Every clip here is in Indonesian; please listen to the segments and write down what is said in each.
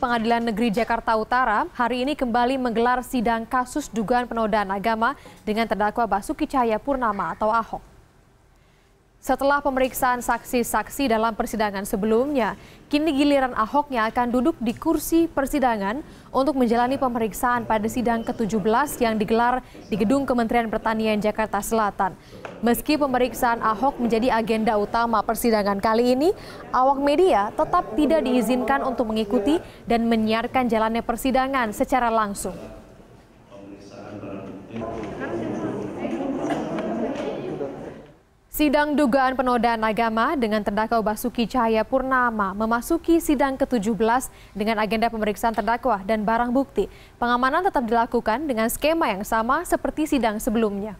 Pengadilan Negeri Jakarta Utara hari ini kembali menggelar sidang kasus dugaan penodaan agama dengan terdakwa Basuki Cahaya Purnama atau Ahok. Setelah pemeriksaan saksi-saksi dalam persidangan sebelumnya, kini giliran Ahoknya akan duduk di kursi persidangan untuk menjalani pemeriksaan pada sidang ke-17 yang digelar di Gedung Kementerian Pertanian Jakarta Selatan. Meski pemeriksaan Ahok menjadi agenda utama persidangan kali ini, awak media tetap tidak diizinkan untuk mengikuti dan menyiarkan jalannya persidangan secara langsung. Sidang dugaan penodaan agama dengan terdakwa Basuki Cahaya Purnama memasuki sidang ke-17 dengan agenda pemeriksaan terdakwa dan barang bukti. Pengamanan tetap dilakukan dengan skema yang sama seperti sidang sebelumnya.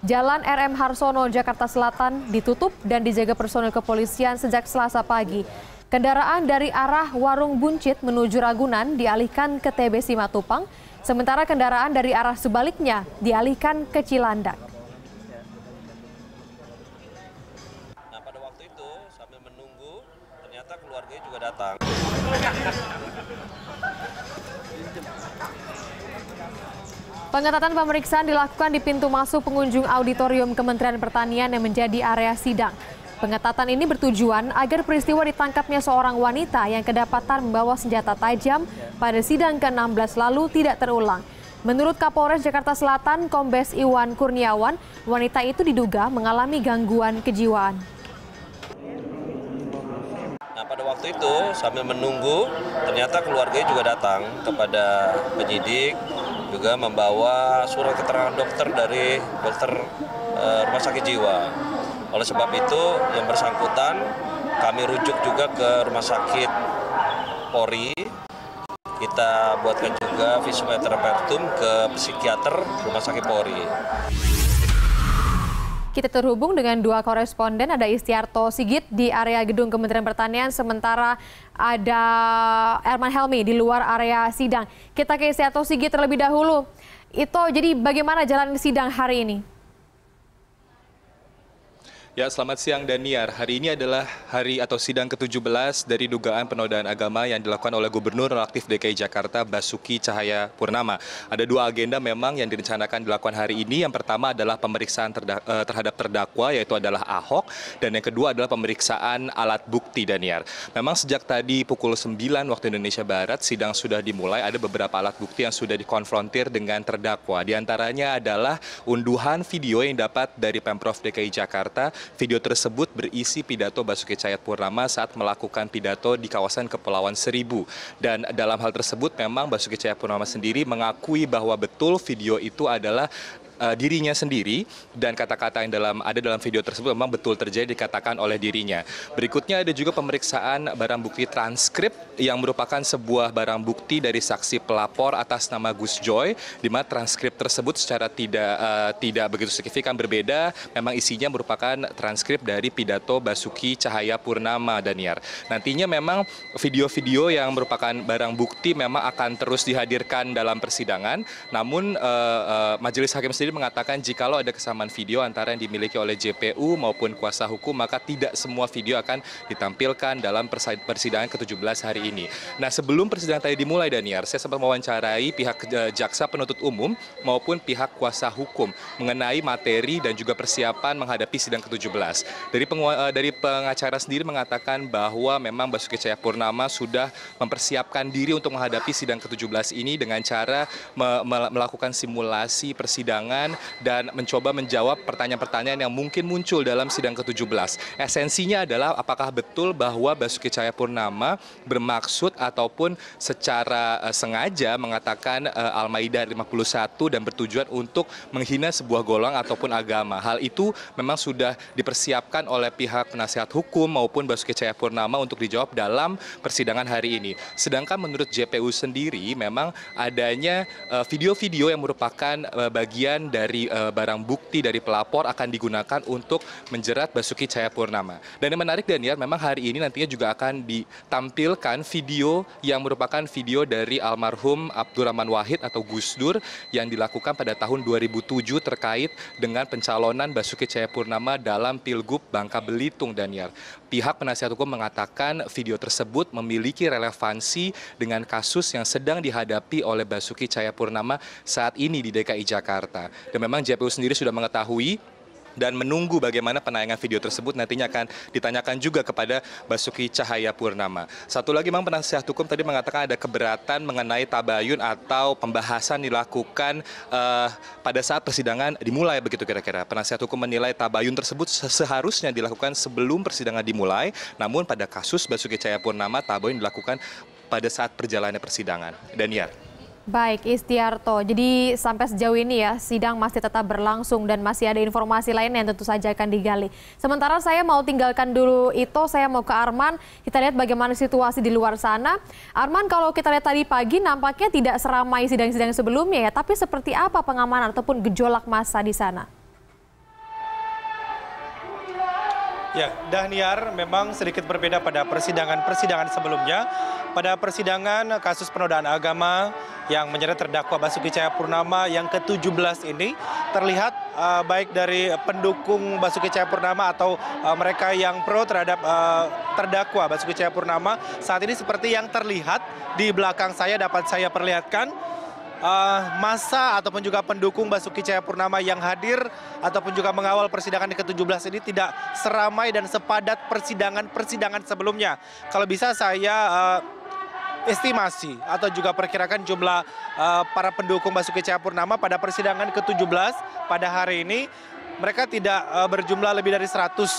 Jalan RM Harsono, Jakarta Selatan ditutup dan dijaga personil kepolisian sejak selasa pagi. Kendaraan dari arah Warung Buncit menuju Ragunan dialihkan ke TBC Matupang, sementara kendaraan dari arah sebaliknya dialihkan ke Cilandak. Pengetatan pemeriksaan dilakukan di pintu masuk pengunjung auditorium Kementerian Pertanian yang menjadi area sidang. Pengetatan ini bertujuan agar peristiwa ditangkapnya seorang wanita yang kedapatan membawa senjata tajam pada sidang ke-16 lalu tidak terulang. Menurut Kapolres Jakarta Selatan, Kombes Iwan Kurniawan, wanita itu diduga mengalami gangguan kejiwaan pada waktu itu sambil menunggu ternyata keluarganya juga datang kepada penyidik juga membawa surat keterangan dokter dari dokter e, rumah sakit jiwa. Oleh sebab itu yang bersangkutan kami rujuk juga ke rumah sakit Polri. Kita buatkan juga visum et repertum ke psikiater rumah sakit Polri kita terhubung dengan dua koresponden, ada Istiarto Sigit di area gedung Kementerian Pertanian, sementara ada Erman Helmi di luar area sidang. Kita ke Istiarto Sigit terlebih dahulu. Itu jadi bagaimana jalan sidang hari ini? Ya, selamat siang Daniar. Hari ini adalah hari atau sidang ke-17 dari dugaan penodaan agama yang dilakukan oleh Gubernur Relatif DKI Jakarta Basuki Cahaya Purnama. Ada dua agenda memang yang direncanakan dilakukan hari ini. Yang pertama adalah pemeriksaan eh, terhadap terdakwa yaitu adalah Ahok dan yang kedua adalah pemeriksaan alat bukti Daniar. Memang sejak tadi pukul 9 waktu Indonesia Barat sidang sudah dimulai. Ada beberapa alat bukti yang sudah dikonfrontir dengan terdakwa. Di antaranya adalah unduhan video yang dapat dari Pemprov DKI Jakarta Video tersebut berisi pidato Basuki Cahayapurnama saat melakukan pidato di kawasan Kepulauan Seribu. Dan dalam hal tersebut memang Basuki Cahayapurnama sendiri mengakui bahwa betul video itu adalah uh, dirinya sendiri dan kata-kata yang dalam ada dalam video tersebut memang betul terjadi dikatakan oleh dirinya. Berikutnya ada juga pemeriksaan barang bukti transkrip yang merupakan sebuah barang bukti dari saksi pelapor atas nama Gus Joy di mana transkrip tersebut secara tidak uh, tidak begitu signifikan berbeda memang isinya merupakan transkrip dari pidato Basuki Cahaya Purnama Daniar. Nantinya memang video-video yang merupakan barang bukti memang akan terus dihadirkan dalam persidangan namun uh, uh, majelis hakim sendiri sendiri mengatakan lo ada kesamaan video antara yang dimiliki oleh JPU maupun kuasa hukum, maka tidak semua video akan ditampilkan dalam persidangan ke-17 hari ini. Nah, sebelum persidangan tadi dimulai, Daniar, saya sempat mewawancarai pihak eh, jaksa penuntut umum maupun pihak kuasa hukum mengenai materi dan juga persiapan menghadapi sidang ke-17. Dari, eh, dari pengacara sendiri mengatakan bahwa memang Basuki Cahayapurnama sudah mempersiapkan diri untuk menghadapi sidang ke-17 ini dengan cara me melakukan simulasi persidangan persidangan dan mencoba menjawab pertanyaan-pertanyaan yang mungkin muncul dalam sidang ke-17. Esensinya adalah apakah betul bahwa Basuki Cahayapurnama bermaksud ataupun secara uh, sengaja mengatakan uh, Al-Maidah 51 dan bertujuan untuk menghina sebuah golong ataupun agama. Hal itu memang sudah dipersiapkan oleh pihak penasihat hukum maupun Basuki Cahayapurnama untuk dijawab dalam persidangan hari ini. Sedangkan menurut JPU sendiri memang adanya eh, video-video uh, yang merupakan uh, bagian dari dari eh, barang bukti dari pelapor akan digunakan untuk menjerat Basuki Cahayapurnama. Dan yang menarik Daniar, memang hari ini nantinya juga akan ditampilkan video yang merupakan video dari almarhum Abdurrahman Wahid atau Gus Dur yang dilakukan pada tahun 2007 terkait dengan pencalonan Basuki Cahayapurnama dalam Pilgub Bangka Belitung Daniar pihak penasihat hukum mengatakan video tersebut memiliki relevansi dengan kasus yang sedang dihadapi oleh Basuki Cahayapurnama saat ini di DKI Jakarta. Dan memang JPU sendiri sudah mengetahui dan menunggu bagaimana penayangan video tersebut nantinya akan ditanyakan juga kepada Basuki Cahaya Purnama. Satu lagi memang penasihat hukum tadi mengatakan ada keberatan mengenai tabayun atau pembahasan dilakukan uh, pada saat persidangan dimulai begitu kira-kira. Penasihat hukum menilai tabayun tersebut seharusnya dilakukan sebelum persidangan dimulai, namun pada kasus Basuki Cahaya Purnama tabayun dilakukan pada saat perjalanan persidangan. Daniar. Baik, Istiarto. Jadi sampai sejauh ini ya sidang masih tetap berlangsung dan masih ada informasi lain yang tentu saja akan digali. Sementara saya mau tinggalkan dulu itu, saya mau ke Arman. Kita lihat bagaimana situasi di luar sana. Arman, kalau kita lihat tadi pagi nampaknya tidak seramai sidang-sidang sebelumnya ya, tapi seperti apa pengamanan ataupun gejolak massa di sana? Ya, Dahniar memang sedikit berbeda pada persidangan-persidangan sebelumnya pada persidangan kasus penodaan agama yang menyeret terdakwa Basuki Cahayapurnama yang ke-17 ini terlihat uh, baik dari pendukung Basuki Cahayapurnama atau uh, mereka yang pro terhadap uh, terdakwa Basuki Cahayapurnama saat ini seperti yang terlihat di belakang saya dapat saya perlihatkan uh, masa ataupun juga pendukung Basuki Cahayapurnama yang hadir ataupun juga mengawal persidangan di ke-17 ini tidak seramai dan sepadat persidangan-persidangan sebelumnya. Kalau bisa saya uh, estimasi atau juga perkirakan jumlah uh, para pendukung Basuki Cahayapurnama pada persidangan ke-17 pada hari ini mereka tidak eh, berjumlah lebih dari 100 eh,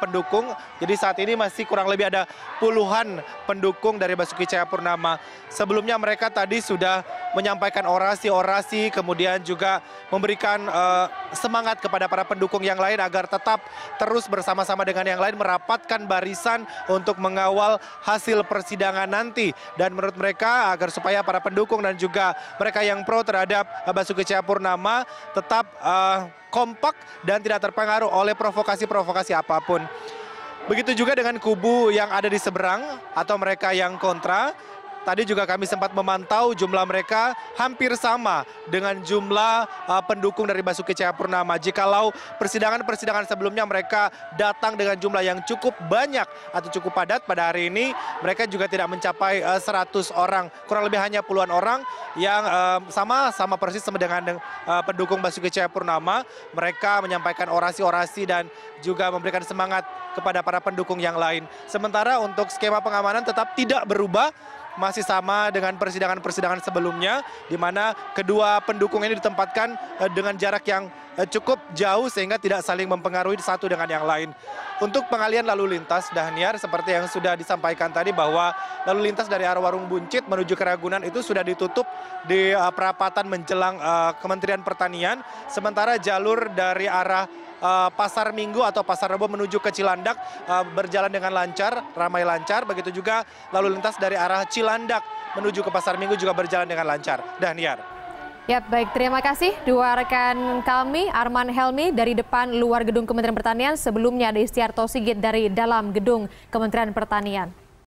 pendukung. Jadi saat ini masih kurang lebih ada puluhan pendukung dari Basuki Cahayapurnama. Sebelumnya mereka tadi sudah menyampaikan orasi-orasi, kemudian juga memberikan eh, semangat kepada para pendukung yang lain agar tetap terus bersama-sama dengan yang lain merapatkan barisan untuk mengawal hasil persidangan nanti. Dan menurut mereka agar supaya para pendukung dan juga mereka yang pro terhadap uh, Basuki Cahayapurnama tetap kompak dan tidak terpengaruh oleh provokasi-provokasi apapun. Begitu juga dengan kubu yang ada di seberang atau mereka yang kontra Tadi juga kami sempat memantau jumlah mereka hampir sama dengan jumlah uh, pendukung dari Basuki Cahayapurnama. Jikalau persidangan-persidangan sebelumnya mereka datang dengan jumlah yang cukup banyak atau cukup padat pada hari ini mereka juga tidak mencapai uh, 100 orang, kurang lebih hanya puluhan orang yang sama-sama uh, persis sama dengan uh, pendukung Basuki Cahayapurnama. Mereka menyampaikan orasi-orasi dan juga memberikan semangat kepada para pendukung yang lain. Sementara untuk skema pengamanan tetap tidak berubah masih sama dengan persidangan-persidangan sebelumnya, di mana kedua pendukung ini ditempatkan eh, dengan jarak yang Eh, cukup jauh sehingga tidak saling mempengaruhi satu dengan yang lain. Untuk pengalian lalu lintas, Dahniar seperti yang sudah disampaikan tadi bahwa lalu lintas dari arah Warung Buncit menuju ke Ragunan itu sudah ditutup di uh, perapatan menjelang uh, Kementerian Pertanian, sementara jalur dari arah uh, Pasar Minggu atau Pasar Rebo menuju ke Cilandak uh, berjalan dengan lancar, ramai lancar. Begitu juga lalu lintas dari arah Cilandak menuju ke Pasar Minggu juga berjalan dengan lancar. Dahniar. Ya, baik. Terima kasih dua rekan kami, Arman Helmi dari depan luar gedung Kementerian Pertanian. Sebelumnya ada Istiarto Sigit dari dalam gedung Kementerian Pertanian.